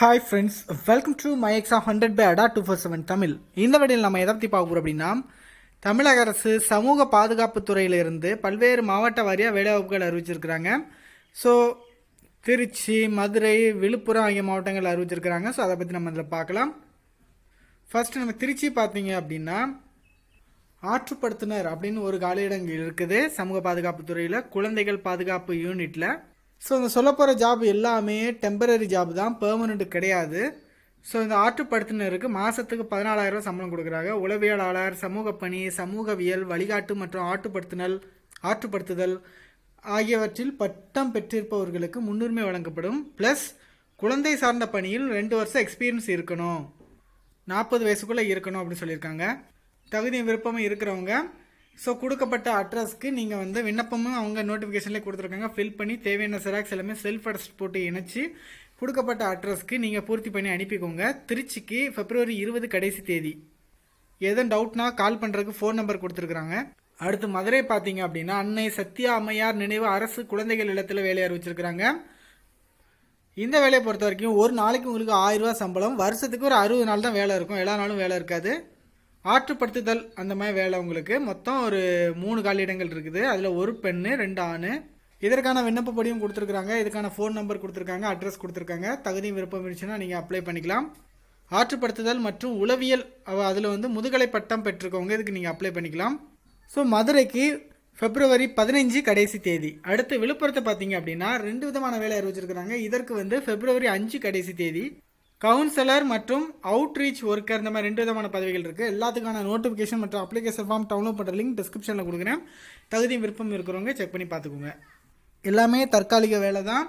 hi friends welcome to my exam hundred by அடா two four seven Tamil இந்த வீடியோவில் நம்ம எதை பற்றி பார்க்குறோம் அப்படின்னா தமிழக அரசு சமூக பாதுகாப்பு துறையிலிருந்து பல்வேறு மாவட்ட வாரியாக வேலைவாய்ப்புகள் அறிவிச்சிருக்கிறாங்க ஸோ திருச்சி மதுரை விழுப்புரம் ஆகிய மாவட்டங்கள் அறிவிச்சிருக்கிறாங்க ஸோ அதை பற்றி நம்ம இதில் பார்க்கலாம் ஃபஸ்ட்டு நம்ம திருச்சி பார்த்தீங்க அப்படின்னா ஆற்றுப்படுத்தினர் அப்படின்னு ஒரு காலியிடங்கள் இருக்குது சமூக பாதுகாப்பு துறையில் குழந்தைகள் பாதுகாப்பு யூனிட்டில் ஸோ இந்த சொல்ல போகிற ஜாப் எல்லாமே டெம்பரரி ஜாப் தான் பெர்மனெண்ட்டு கிடையாது ஸோ இந்த ஆற்றுப்படுத்தினருக்கு மாதத்துக்கு பதினாலாயிரம் சம்பளம் கொடுக்குறாங்க உளவியலாளர் சமூக பணி சமூகவியல் வழிகாட்டு மற்றும் ஆற்றுப்படுத்தினல் ஆற்றுப்படுத்துதல் ஆகியவற்றில் பட்டம் பெற்றிருப்பவர்களுக்கு முன்னுரிமை வழங்கப்படும் ப்ளஸ் குழந்தை சார்ந்த பணியில் ரெண்டு வருஷம் எக்ஸ்பீரியன்ஸ் இருக்கணும் நாற்பது வயசுக்குள்ளே இருக்கணும் அப்படின்னு சொல்லியிருக்காங்க தகுதியும் விருப்பம் இருக்கிறவங்க ஸோ கொடுக்கப்பட்ட அட்ரஸ்க்கு நீங்கள் வந்து விண்ணப்பமும் அவங்க நோட்டிஃபிகேஷன்லேயே கொடுத்துருக்காங்க ஃபில் பண்ணி தேவையான சிராக்ஸ் எல்லாமே செல்ஃப் அட்ரஸ் போட்டு இணைச்சி கொடுக்கப்பட்ட அட்ரஸ்க்கு நீங்கள் பூர்த்தி பண்ணி அனுப்பிக்கோங்க திருச்சிக்கு பிப்ரவரி இருபது கடைசி தேதி எதுவும் டவுட்னா கால் பண்ணுறதுக்கு ஃபோன் நம்பர் கொடுத்துருக்குறாங்க அடுத்து மதுரை பார்த்தீங்க அப்படின்னா அன்னை சத்யா அம்மையார் நினைவு அரசு குழந்தைகள் இல்லத்தில் வேலை அறிவிச்சிருக்கிறாங்க இந்த வேலையை பொறுத்த வரைக்கும் ஒரு நாளைக்கு உங்களுக்கு ஆயிரம் ரூபா சம்பளம் வருஷத்துக்கு ஒரு அறுபது நாள் தான் வேலை இருக்கும் எல்லா நாளும் வேலை இருக்காது ஆற்றுப்படுத்துதல் அந்த மாதிரி வேலை உங்களுக்கு மொத்தம் ஒரு மூணு காலியிடங்கள் இருக்குது அதில் ஒரு பெண்ணு ரெண்டு ஆண் இதற்கான விண்ணப்ப படியும் கொடுத்துருக்காங்க இதுக்கான ஃபோன் நம்பர் கொடுத்துருக்காங்க அட்ரஸ் கொடுத்துருக்காங்க தகுதி விருப்பம் இருந்துச்சுன்னா நீங்கள் அப்ளை பண்ணிக்கலாம் ஆற்றுப்படுத்துதல் மற்றும் உளவியல் அதில் வந்து முதுகலை பட்டம் பெற்றிருக்கவங்க இதுக்கு நீங்கள் அப்ளை பண்ணிக்கலாம் ஸோ மதுரைக்கு பிப்ரவரி பதினஞ்சு கடைசி தேதி அடுத்து விழுப்புரத்தை பார்த்தீங்க அப்படின்னா ரெண்டு விதமான வேலை அறிவிச்சிருக்கிறாங்க இதற்கு வந்து பிப்ரவரி அஞ்சு கடைசி தேதி கவுன்சிலர் மற்றும் அவுட்ரீச் ஒர்க்கர் இந்த மாதிரி ரெண்டு விதமான பதவிகள் இருக்குது எல்லாத்துக்கான நோட்டிஃபிகேஷன் மற்றும் அப்ளிகேஷன் ஃபார்ம் டவுன்லோட் பண்ணுற லிங்க் டிஸ்கிரிப்ஷனில் கொடுக்குறேன் தகுதி விருப்பம் இருக்கிறவங்க செக் பண்ணி பார்த்துக்கோங்க எல்லாமே தற்காலிக வேலை தான்